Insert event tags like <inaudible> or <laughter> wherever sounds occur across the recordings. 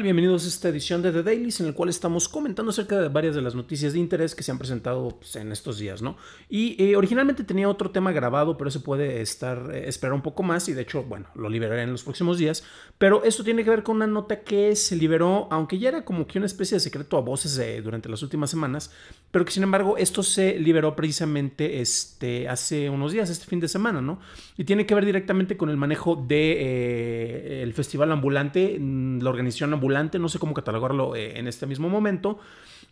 Bienvenidos a esta edición de The Dailies en el cual estamos comentando acerca de varias de las noticias de interés que se han presentado pues, en estos días, ¿no? Y eh, originalmente tenía otro tema grabado, pero se puede estar eh, esperar un poco más y de hecho, bueno, lo liberaré en los próximos días, pero esto tiene que ver con una nota que se liberó, aunque ya era como que una especie de secreto a voces eh, durante las últimas semanas, pero que sin embargo esto se liberó precisamente este, hace unos días, este fin de semana, ¿no? Y tiene que ver directamente con el manejo del de, el festival ambulante, mm, la organización ambulante no sé cómo catalogarlo eh, en este mismo momento,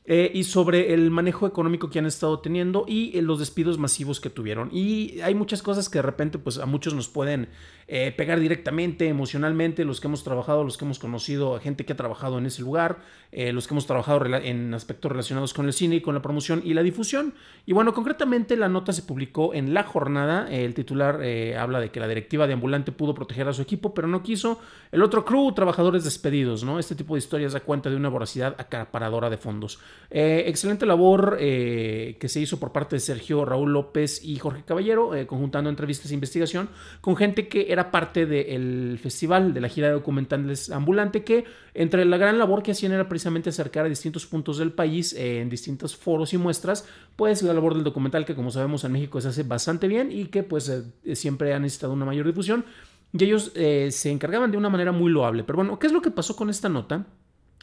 eh, y sobre el manejo económico que han estado teniendo y eh, los despidos masivos que tuvieron. Y hay muchas cosas que de repente pues a muchos nos pueden eh, pegar directamente, emocionalmente, los que hemos trabajado, los que hemos conocido, a gente que ha trabajado en ese lugar, los que hemos trabajado en aspectos relacionados con el cine y con la promoción y la difusión. Y bueno, concretamente la nota se publicó en La Jornada, el titular habla de que la directiva de Ambulante pudo proteger a su equipo, pero no quiso. El otro crew, trabajadores despedidos, ¿no? Este tipo de historias da cuenta de una voracidad acaparadora de fondos. Eh, excelente labor eh, que se hizo por parte de Sergio Raúl López y Jorge Caballero, eh, conjuntando entrevistas e investigación con gente que era parte del festival, de la gira de documentales ambulante, que entre la gran labor que hacían era precisamente acercar a distintos puntos del país en distintos foros y muestras, pues la labor del documental que como sabemos en México se hace bastante bien y que pues siempre ha necesitado una mayor difusión. Y ellos se encargaban de una manera muy loable. Pero bueno, ¿qué es lo que pasó con esta nota?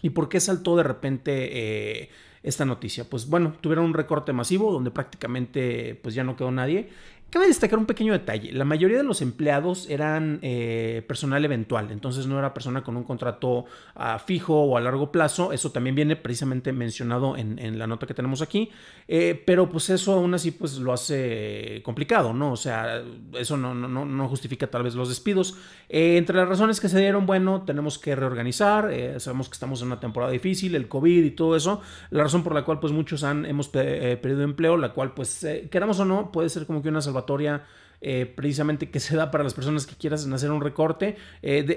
¿Y por qué saltó de repente eh, esta noticia? Pues bueno, tuvieron un recorte masivo donde prácticamente pues ya no quedó nadie Cabe destacar un pequeño detalle. La mayoría de los empleados eran eh, personal eventual, entonces no era persona con un contrato ah, fijo o a largo plazo. Eso también viene precisamente mencionado en, la nota que tenemos aquí. Eh, pero pues eso aún así pues lo hace complicado, ¿no? O sea, eso no, no, justifica tal vez los despidos. Eh, entre las razones que se dieron, bueno, tenemos que reorganizar. sabemos que estamos en una temporada difícil, el COVID y todo eso. La razón por la cual pues muchos han, hemos perdido empleo, la cual pues queramos o no, puede ser como que una salvación eh, precisamente que se da para las personas que quieran hacer un recorte. Eh, de,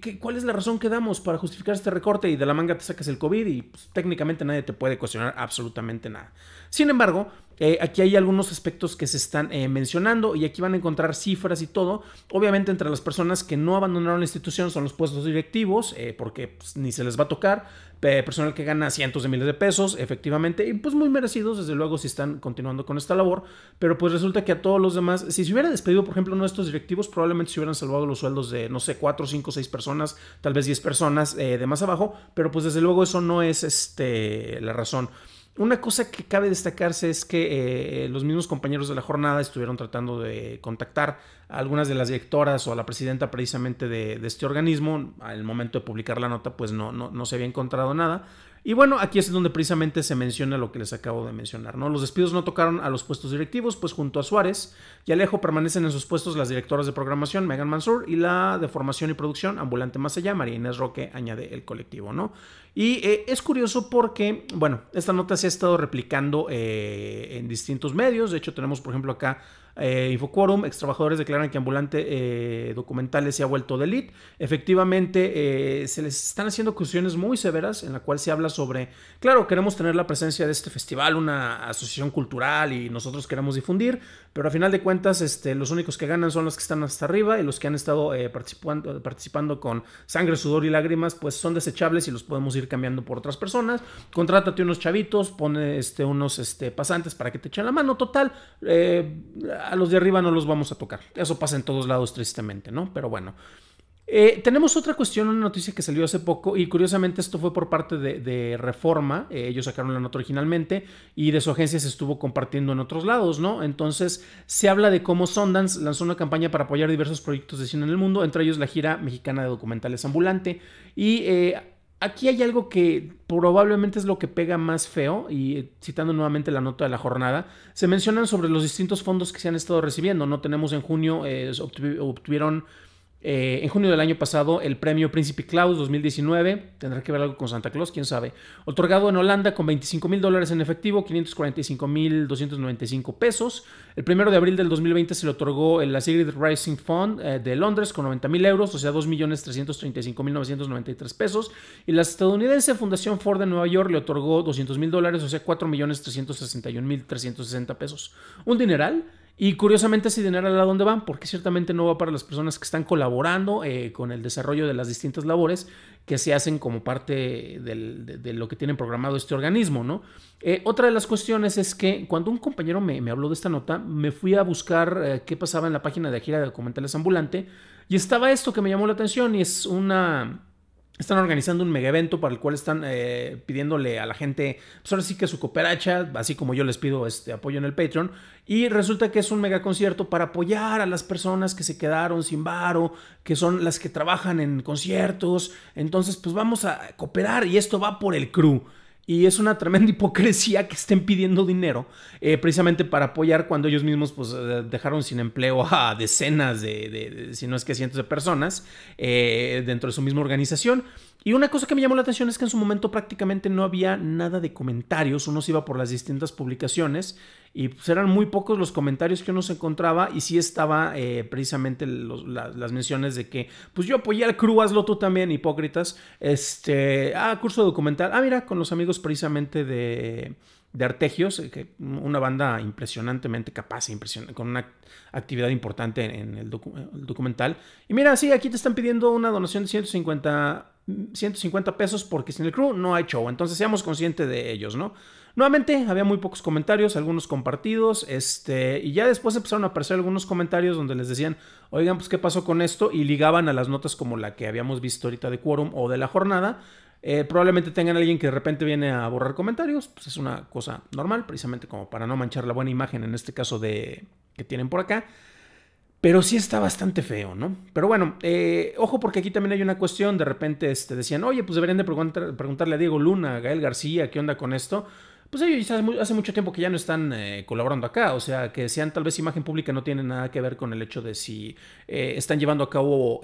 eh, ¿Cuál es la razón que damos para justificar este recorte? Y de la manga te sacas el COVID y pues, técnicamente nadie te puede cuestionar absolutamente nada. Sin embargo, eh, aquí hay algunos aspectos que se están eh, mencionando y aquí van a encontrar cifras y todo. Obviamente entre las personas que no abandonaron la institución son los puestos directivos, eh, porque pues, ni se les va a tocar. personal que gana cientos de miles de pesos, efectivamente, y pues muy merecidos, desde luego, si están continuando con esta labor. Pero pues resulta que a todos los demás, si se hubiera despedido, por ejemplo, nuestros directivos, probablemente se hubieran salvado los sueldos de, no sé, cuatro cinco seis personas, tal vez diez personas de más abajo. Pero pues desde luego eso no es este, la razón. Una cosa que cabe destacarse es que eh, los mismos compañeros de la jornada estuvieron tratando de contactar a algunas de las directoras o a la presidenta precisamente de, este organismo. Al momento de publicar la nota, pues no, no se había encontrado nada. Y bueno, aquí es donde precisamente se menciona lo que les acabo de mencionar, ¿no? Los despidos no tocaron a los puestos directivos, pues junto a Suárez y Alejo permanecen en sus puestos las directoras de programación, Megan Mansur, y la de formación y producción, Ambulante Más Allá, María Inés Roque, añade el colectivo, ¿no? Y eh, es curioso porque, bueno, esta nota se ha estado replicando eh, en distintos medios, de hecho tenemos, por ejemplo, acá eh, Infoquorum, ex trabajadores declaran que Ambulante eh, Documentales se ha vuelto de elite. Efectivamente, eh, se les están haciendo acusaciones muy severas en la cual se habla sobre, claro, queremos tener la presencia de este festival, una asociación cultural y nosotros queremos difundir, pero a final de cuentas este, los únicos que ganan son los que están hasta arriba y los que han estado eh, participando, participando con sangre, sudor y lágrimas, pues son desechables y los podemos ir cambiando por otras personas. Contrátate unos chavitos, pone este, unos este, pasantes para que te echen la mano, total. Eh, a los de arriba no los vamos a tocar. Eso pasa en todos lados, tristemente, ¿no? Pero bueno. Eh, tenemos otra cuestión, una noticia que salió hace poco y curiosamente esto fue por parte de, Reforma, eh, ellos sacaron la nota originalmente y de su agencia se estuvo compartiendo en otros lados, ¿no? Entonces se habla de cómo Sundance lanzó una campaña para apoyar diversos proyectos de cine en el mundo, entre ellos la gira mexicana de documentales ambulante y eh, aquí hay algo que probablemente es lo que pega más feo, y eh, citando nuevamente la nota de la jornada, se mencionan sobre los distintos fondos que se han estado recibiendo, ¿no? Tenemos en junio, eh, obtuvieron eh, en junio del año pasado, el premio Príncipe Claus 2019 tendrá que ver algo con Santa Claus, quién sabe. Otorgado en Holanda con 25 mil dólares en efectivo, 545 mil 295 pesos. El primero de abril del 2020 se le otorgó el Sigrid Rising Fund eh, de Londres con 90 mil euros, o sea, 2.335.993. mil pesos. Y la estadounidense Fundación Ford de Nueva York le otorgó 200 mil dólares, o sea, 4.361.360. pesos. Un dineral y curiosamente si dinero a dónde va porque ciertamente no va para las personas que están colaborando eh, con el desarrollo de las distintas labores que se hacen como parte de, lo que tienen programado este organismo, ¿no? Eh, otra de las cuestiones es que cuando un compañero me, habló de esta nota, me fui a buscar eh, qué pasaba en la página de Gira de Documentales Ambulante y estaba esto que me llamó la atención y es una están organizando un mega evento para el cual están eh, pidiéndole a la gente, solo pues, ahora que su cooperacha, así como yo les pido este apoyo en el Patreon. Y resulta que es un mega concierto para apoyar a las personas que se quedaron sin varo, que son las que trabajan en conciertos. Entonces, pues vamos a cooperar y esto va por el crew. Y es una tremenda <laughs> hipocresía que estén pidiendo dinero eh, precisamente para apoyar cuando ellos mismos pues, eh, dejaron sin empleo a decenas de, si no es que cientos de personas eh, dentro de su misma organización. Y una cosa que me llamó la atención es que en su momento prácticamente no había nada de comentarios, uno se iba por las distintas publicaciones y pues eran muy pocos los comentarios que uno se encontraba y sí estaba eh, precisamente las menciones de que pues yo apoyé al crew, hazlo tú también, hipócritas. Este, ah, curso documental, ah, mira, con los amigos precisamente de de Artegios, eh, que una banda impresionantemente capaz, impresionante, con una actividad importante en el, el, documental. Y mira, sí, aquí te están pidiendo una donación de 150 150 pesos porque sin el crew no hay show. Entonces seamos conscientes de ellos, ¿no? Nuevamente, había muy pocos comentarios, algunos compartidos, este, y ya después empezaron a aparecer algunos comentarios donde les decían, oigan, pues qué pasó con esto, y ligaban a las notas como la que habíamos visto ahorita de Quorum o de la jornada. Eh, probablemente tengan alguien que de repente viene a borrar comentarios, pues es una cosa normal, precisamente como para no manchar la buena imagen en este caso de que tienen por acá. Pero sí está bastante feo, ¿no? Pero bueno, eh, ojo porque aquí también hay una cuestión. De repente este, decían, oye, pues deberían de preguntarle a Diego Luna, a Gael García, ¿qué onda con esto? Pues ellos hace, mucho tiempo que ya no están eh, colaborando acá. O sea, que sean tal vez imagen pública no tiene nada que ver con el hecho de si eh, están llevando a cabo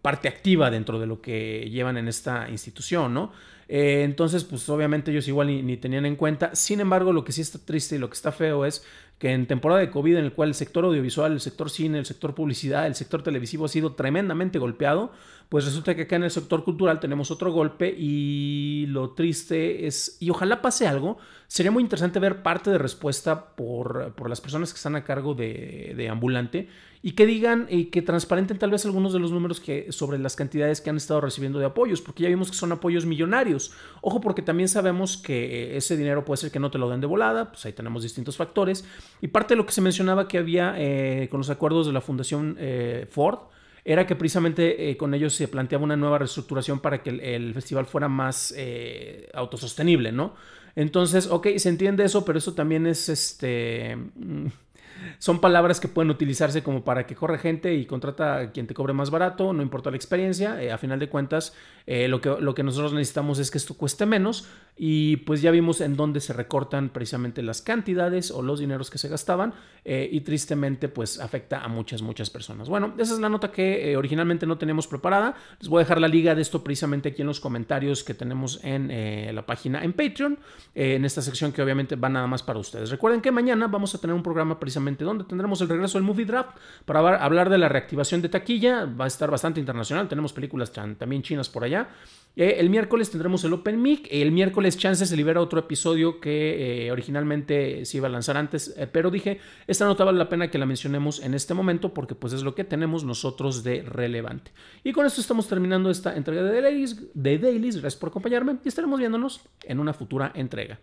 parte activa dentro de lo que llevan en esta institución, ¿no? entonces, pues obviamente ellos igual ni tenían en cuenta. Sin embargo, lo que sí está triste y lo que está feo es que en temporada de COVID, en el cual el sector audiovisual, el sector cine, el sector publicidad, el sector televisivo ha sido tremendamente golpeado, pues resulta que acá en el sector cultural tenemos otro golpe y lo triste es, y ojalá pase algo, sería muy interesante ver parte de respuesta por, las personas que están a cargo de, de Ambulante y que digan y que transparenten tal vez algunos de los números que, sobre las cantidades que han estado recibiendo de apoyos, porque ya vimos que son apoyos millonarios. Ojo, porque también sabemos que eh, ese dinero puede ser que no te lo den de volada, pues ahí tenemos distintos factores. Y parte de lo que se mencionaba que había eh, con los acuerdos de la Fundación eh, Ford, era que precisamente con ellos se planteaba una nueva reestructuración para que el, festival fuera más autosostenible, ¿no? Entonces, ok, se entiende eso, pero eso también es este. Mm, son palabras que pueden utilizarse como para que corre gente y contrata a quien te cobre más barato, no importa la experiencia, eh, a final de cuentas eh, lo, que, lo que nosotros necesitamos es que esto cueste menos y pues ya vimos en dónde se recortan precisamente las cantidades o los dineros que se gastaban eh, y tristemente pues afecta a muchas, muchas personas. Bueno, esa es la nota que originalmente no teníamos preparada, les voy a dejar la liga de esto precisamente aquí en los comentarios que tenemos en la página en Patreon, en esta sección que obviamente va nada más para ustedes. Recuerden que mañana vamos a tener un programa precisamente donde tendremos el regreso del Movie Draft para hablar de la reactivación de taquilla. Va a estar bastante internacional, tenemos películas también chinas por allá. Eh, el miércoles tendremos el Open Mic. El miércoles Chance se libera otro episodio que eh, originalmente se iba a lanzar antes, eh, pero dije, esta nota vale la pena que la mencionemos en este momento porque pues es lo que tenemos nosotros de relevante. Y con esto estamos terminando esta entrega de dailys De Dailies. Gracias por acompañarme y estaremos viéndonos en una futura entrega.